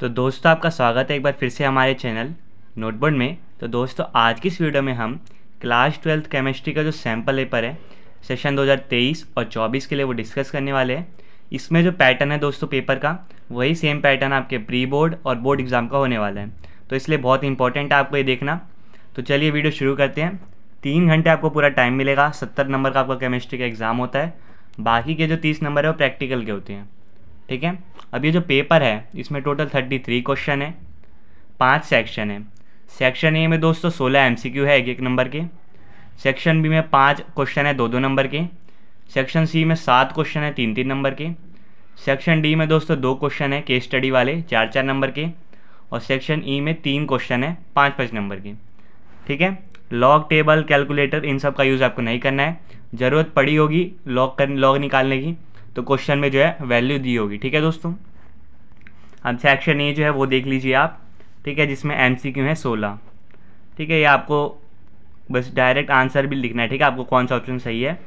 तो दोस्तों आपका स्वागत है एक बार फिर से हमारे चैनल नोटबोर्ड में तो दोस्तों आज की इस वीडियो में हम क्लास ट्वेल्थ केमिस्ट्री का जो सैम्पल पेपर है सेशन 2023 और 24 के लिए वो डिस्कस करने वाले हैं इसमें जो पैटर्न है दोस्तों पेपर का वही सेम पैटर्न आपके प्री बोर्ड और बोर्ड एग्ज़ाम का होने वाला है तो इसलिए बहुत इंपॉर्टेंट है आपको ये देखना तो चलिए वीडियो शुरू करते हैं तीन घंटे आपको पूरा टाइम मिलेगा सत्तर नंबर का आपका केमिस्ट्री का एग्ज़ाम होता है बाकी के जो तीस नंबर है वो प्रैक्टिकल के होते हैं ठीक है अब ये जो पेपर है इसमें टोटल थर्टी थ्री क्वेश्चन है पांच सेक्शन है सेक्शन ए में दोस्तों सोलह एम सी क्यू है एक एक नंबर के सेक्शन बी में पाँच क्वेश्चन है दो दो नंबर के सेक्शन सी में सात क्वेश्चन है तीन तीन नंबर के सेक्शन डी में दोस्तों दो क्वेश्चन है केस स्टडी वाले चार चार नंबर के और सेक्शन ई e में तीन क्वेश्चन है पाँच पाँच नंबर के ठीक है लॉग टेबल कैलकुलेटर इन सब का यूज़ आपको नहीं करना है ज़रूरत पड़ी होगी लॉग कर लॉग निकालने की तो क्वेश्चन में जो है वैल्यू दी होगी ठीक है दोस्तों अब सेक्शन ए जो है वो देख लीजिए आप ठीक है जिसमें एम सी क्यू है सोलह ठीक है ये आपको बस डायरेक्ट आंसर भी लिखना है ठीक है आपको कौन सा ऑप्शन सही है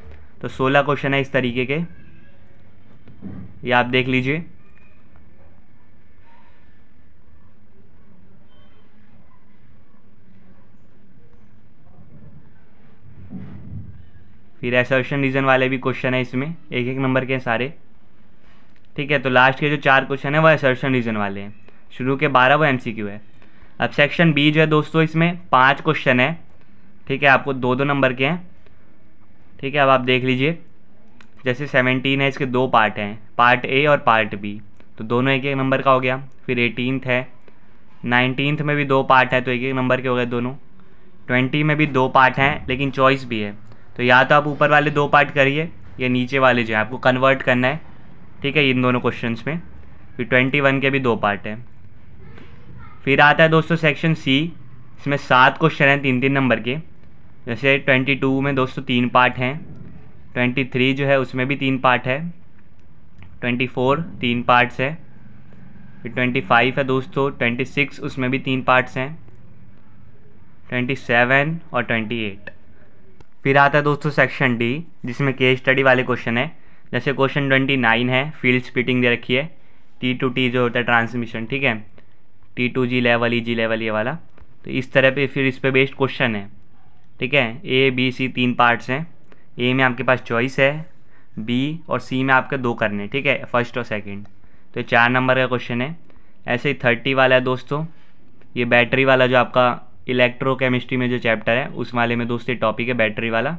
तो सोलह क्वेश्चन है इस तरीके के ये आप देख लीजिए फिर एसर्शन रीज़न वाले भी क्वेश्चन है इसमें एक एक नंबर के हैं सारे ठीक है तो लास्ट के जो चार क्वेश्चन है वो एसर्शन रीज़न वाले हैं शुरू के बारह वो एम है अब सेक्शन बी जो है दोस्तों इसमें पाँच क्वेश्चन है ठीक है आपको दो दो नंबर के हैं ठीक है अब आप देख लीजिए जैसे सेवनटीन है इसके दो पार्ट हैं पार्ट ए और पार्ट बी तो दोनों एक एक नंबर का हो गया फिर एटीनथ है नाइनटीनथ में भी दो पार्ट है तो एक एक नंबर के हो गए दोनों ट्वेंटी में भी दो पार्ट हैं लेकिन चॉइस भी है तो या तो आप ऊपर वाले दो पार्ट करिए या नीचे वाले जो है आपको कन्वर्ट करना है ठीक है इन दोनों क्वेश्चन में फिर ट्वेंटी वन के भी दो पार्ट हैं फिर आता है दोस्तों सेक्शन सी इसमें सात क्वेश्चन हैं तीन तीन नंबर के जैसे ट्वेंटी टू में दोस्तों तीन पार्ट हैं ट्वेंटी थ्री जो है उसमें भी तीन पार्ट है ट्वेंटी फोर तीन पार्ट्स है फिर ट्वेंटी फाइव है दोस्तों ट्वेंटी सिक्स उसमें भी तीन पार्ट्स हैं ट्वेंटी सेवन और ट्वेंटी एट फिर आता है दोस्तों सेक्शन डी जिसमें केस स्टडी वाले क्वेश्चन है जैसे क्वेश्चन ट्वेंटी नाइन है फील्ड स्पीटिंग दे रखी है टी टू टी जो होता है ट्रांसमिशन ठीक है T two G level E G level ये वाला तो इस तरह पे फिर इस पर बेस्ड क्वेश्चन है ठीक है ए बी सी तीन पार्ट्स हैं ए में आपके पास चॉइस है बी और सी में आपके दो करने ठीक है फर्स्ट और सेकेंड तो चार नंबर का क्वेश्चन है ऐसे ही थर्टी वाला है दोस्तों ये बैटरी वाला जो आपका इलेक्ट्रोकेमिस्ट्री में जो चैप्टर है उस वाले में दोस्त टॉपिक है बैटरी वाला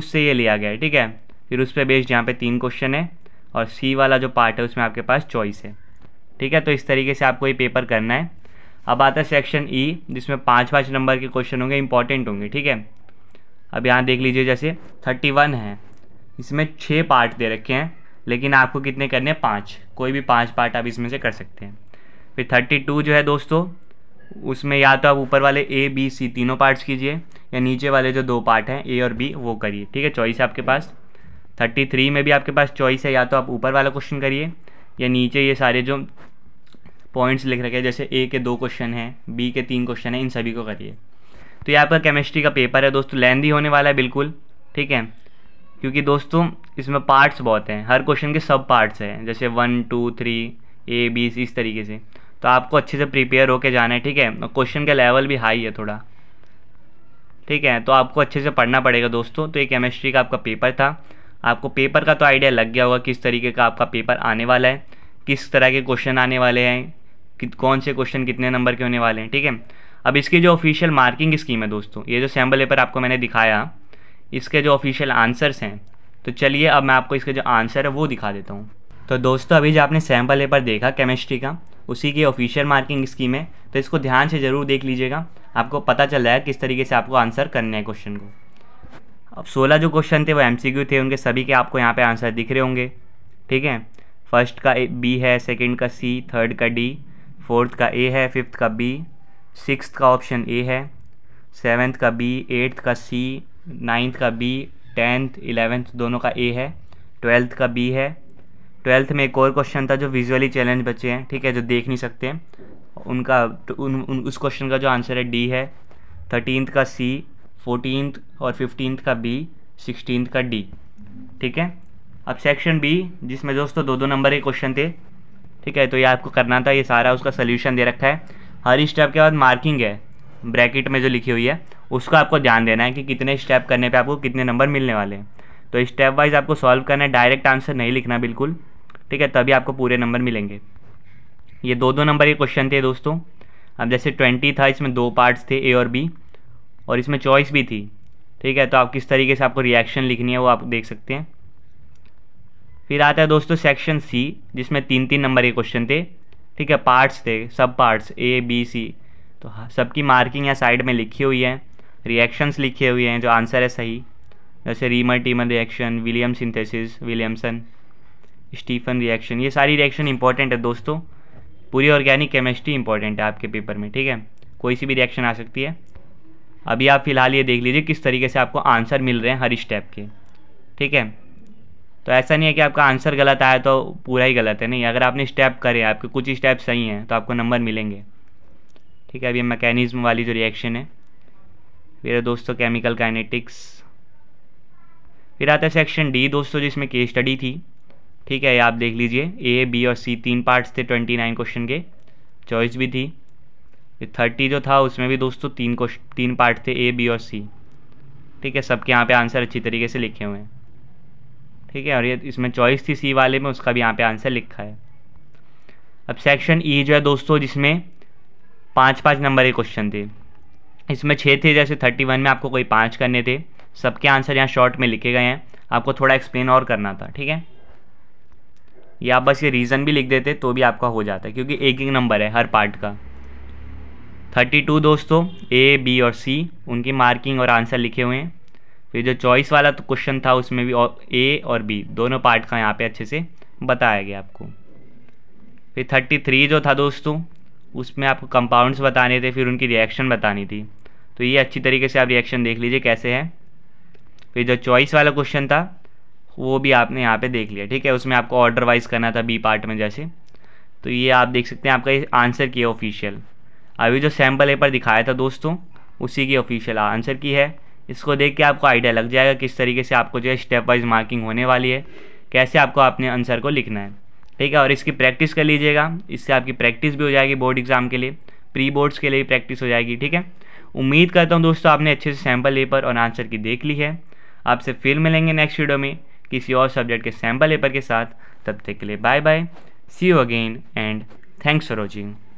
उससे ये लिया गया है ठीक है फिर उस पर बेस्ड यहाँ पे तीन क्वेश्चन है और सी वाला जो पार्ट है उसमें आपके पास चॉइस है ठीक है तो इस तरीके से आपको ये पेपर करना है अब आता है सेक्शन ई जिसमें पाँच पाँच नंबर के क्वेश्चन होंगे इंपॉर्टेंट होंगे ठीक है अब यहाँ देख लीजिए जैसे थर्टी वन है इसमें छः पार्ट दे रखे हैं लेकिन आपको कितने करने हैं पाँच कोई भी पाँच पार्ट आप इसमें से कर सकते हैं फिर थर्टी टू जो है दोस्तों उसमें या तो आप ऊपर वाले ए बी सी तीनों पार्ट्स कीजिए या नीचे वाले जो दो पार्ट हैं ए और बी वो करिए ठीक है चॉइस है आपके पास थर्टी थ्री में भी आपके पास चॉइस है या तो आप ऊपर वाला क्वेश्चन करिए या नीचे ये सारे जो पॉइंट्स लिख रखे हैं जैसे ए के दो क्वेश्चन हैं बी के तीन क्वेश्चन हैं इन सभी को करिए तो ये आपका केमिस्ट्री का पेपर है दोस्तों लेंदी होने वाला है बिल्कुल ठीक है क्योंकि दोस्तों इसमें पार्ट्स बहुत हैं हर क्वेश्चन के सब पार्ट्स हैं जैसे one two three A B C इस तरीके से तो आपको अच्छे से प्रिपेयर होके जाना है ठीक है क्वेश्चन का लेवल भी हाई है थोड़ा ठीक है तो आपको अच्छे से पढ़ना पड़ेगा दोस्तों तो ये केमिस्ट्री का आपका पेपर था आपको पेपर का तो आइडिया लग गया होगा किस तरीके का आपका पेपर आने वाला है किस तरह के क्वेश्चन आने वाले हैं कि कौन से क्वेश्चन कितने नंबर के होने वाले हैं ठीक है अब इसकी जो ऑफिशियल मार्किंग स्कीम है दोस्तों ये जो सैम्पल पेपर आपको मैंने दिखाया इसके जो ऑफिशियल आंसर्स हैं तो चलिए अब मैं आपको इसके जो आंसर है वो दिखा देता हूँ तो दोस्तों अभी जो आपने सैम्पल पेपर देखा केमिस्ट्री का उसी की ऑफिशियल मार्किंग स्कीम है तो इसको ध्यान से ज़रूर देख लीजिएगा आपको पता चल जाएगा किस तरीके से आपको आंसर करने हैं क्वेश्चन को अब 16 जो क्वेश्चन थे वो एम थे उनके सभी के आपको यहाँ पे आंसर दिख रहे होंगे ठीक है फर्स्ट का ए बी है सेकंड का सी थर्ड का डी फोर्थ का ए है फिफ्थ का बी सिक्स का ऑप्शन ए है सेवन्थ का बी एट्थ का सी नाइन्थ का बी टेंथ इलेवेंथ दोनों का ए है ट्वेल्थ का बी है ट्वेल्थ में एक और क्वेश्चन था जो विजुअली चैलेंज बच्चे हैं ठीक है जो देख नहीं सकते हैं उनका तो उन, उन उस क्वेश्चन का जो आंसर है डी है थर्टीनथ का सी फोर्टीनथ और फिफ्टीनथ का बी सिक्सटीनथ का डी ठीक है अब सेक्शन बी जिसमें दोस्तों दो दो नंबर के क्वेश्चन थे ठीक है तो ये आपको करना था ये सारा उसका सोल्यूशन दे रखा है हर स्टेप के बाद मार्किंग है ब्रैकेट में जो लिखी हुई है उसका आपको ध्यान देना है कि कितने स्टेप करने पे आपको कितने नंबर मिलने वाले हैं तो स्टेप वाइज आपको सॉल्व करना है डायरेक्ट आंसर नहीं लिखना बिल्कुल ठीक है तभी आपको पूरे नंबर मिलेंगे ये दो दो नंबर के क्वेश्चन थे दोस्तों अब जैसे ट्वेंटी था इसमें दो पार्ट्स थे ए और बी और इसमें चॉइस भी थी ठीक है तो आप किस तरीके से आपको रिएक्शन लिखनी है वो आप देख सकते हैं फिर आता है दोस्तों सेक्शन सी जिसमें तीन तीन नंबर के क्वेश्चन थे ठीक है पार्ट्स थे सब पार्ट्स ए बी सी तो हाँ, सबकी मार्किंग यहाँ साइड में लिखी हुई है रिएक्शंस लिखे हुए हैं जो आंसर है सही जैसे Reimer Tiemann reaction William synthesis Williamson Stephen reaction ये सारी रिएक्शन इंपॉर्टेंट है दोस्तों पूरी ऑर्गेनिक केमिस्ट्री इंपॉर्टेंट है आपके पेपर में ठीक है कोई सी भी रिएक्शन आ सकती है अभी आप फिलहाल ये देख लीजिए किस तरीके से आपको आंसर मिल रहे हैं हर स्टेप के ठीक है तो ऐसा नहीं है कि आपका आंसर गलत आया तो पूरा ही गलत है नहीं अगर आपने स्टेप करे आपके कुछ स्टेप सही हैं तो आपको नंबर मिलेंगे ठीक है अभी मैकेनिज़्म वाली जो रिएक्शन है फिर दोस्तों केमिकल काइनेटिक्स फिर आता है सेक्शन डी दोस्तों जिसमें केस स्टडी थी ठीक है ये आप देख लीजिए ए बी और सी तीन पार्ट्स थे ट्वेंटी नाइन क्वेश्चन के चॉइस भी थी थर्टी जो था उसमें भी दोस्तों तीन क्वेश्चन तीन पार्ट थे ए बी और सी ठीक है सबके यहाँ पे आंसर अच्छी तरीके से लिखे हुए हैं ठीक है और ये इसमें चॉइस थी सी वाले में उसका भी यहाँ पे आंसर लिखा है अब सेक्शन ई e जो है दोस्तों जिसमें पाँच पाँच नंबर के क्वेश्चन थे इसमें छः थे जैसे थर्टी वन में आपको कोई पाँच करने थे सबके आंसर यहाँ शॉर्ट में लिखे गए हैं आपको थोड़ा एक्सप्लेन और करना था ठीक है या आप बस ये रीज़न भी लिख देते तो भी आपका हो जाता है क्योंकि एक एक नंबर है हर पार्ट का थर्टी टू दोस्तों ए बी और सी उनकी मार्किंग और आंसर लिखे हुए हैं फिर तो जो चॉइस वाला तो क्वेश्चन था उसमें भी ए और बी दोनों पार्ट का यहाँ पे अच्छे से बताया गया आपको फिर थर्टी थ्री जो था दोस्तों उसमें आपको कंपाउंड्स बताने थे फिर उनकी रिएक्शन बतानी थी तो ये अच्छी तरीके से आप रिएक्शन देख लीजिए कैसे है फिर जो चॉइस वाला क्वेश्चन था वो भी आपने यहाँ पे देख लिया ठीक है उसमें आपको ऑर्डर वाइज करना था बी पार्ट में जैसे तो ये आप देख सकते हैं आपका आंसर की है ऑफिशियल अभी जो सैम्पल पेपर दिखाया था दोस्तों उसी की ऑफिशियल आंसर की है इसको देख के आपको आइडिया लग जाएगा किस तरीके से आपको जो है स्टेप वाइज मार्किंग होने वाली है कैसे आपको अपने आंसर को लिखना है ठीक है और इसकी प्रैक्टिस कर लीजिएगा इससे आपकी प्रैक्टिस भी हो जाएगी बोर्ड एग्ज़ाम के लिए प्री बोर्ड्स के लिए भी प्रैक्टिस हो जाएगी ठीक है उम्मीद करता हूँ दोस्तों आपने अच्छे से सैम्पल पेपर और आंसर की देख ली है आपसे फिर मिलेंगे नेक्स्ट वीडियो में किसी और सब्जेक्ट के सैम्पल पेपर के साथ तब तक के लिए bye bye see you again and thanks for watching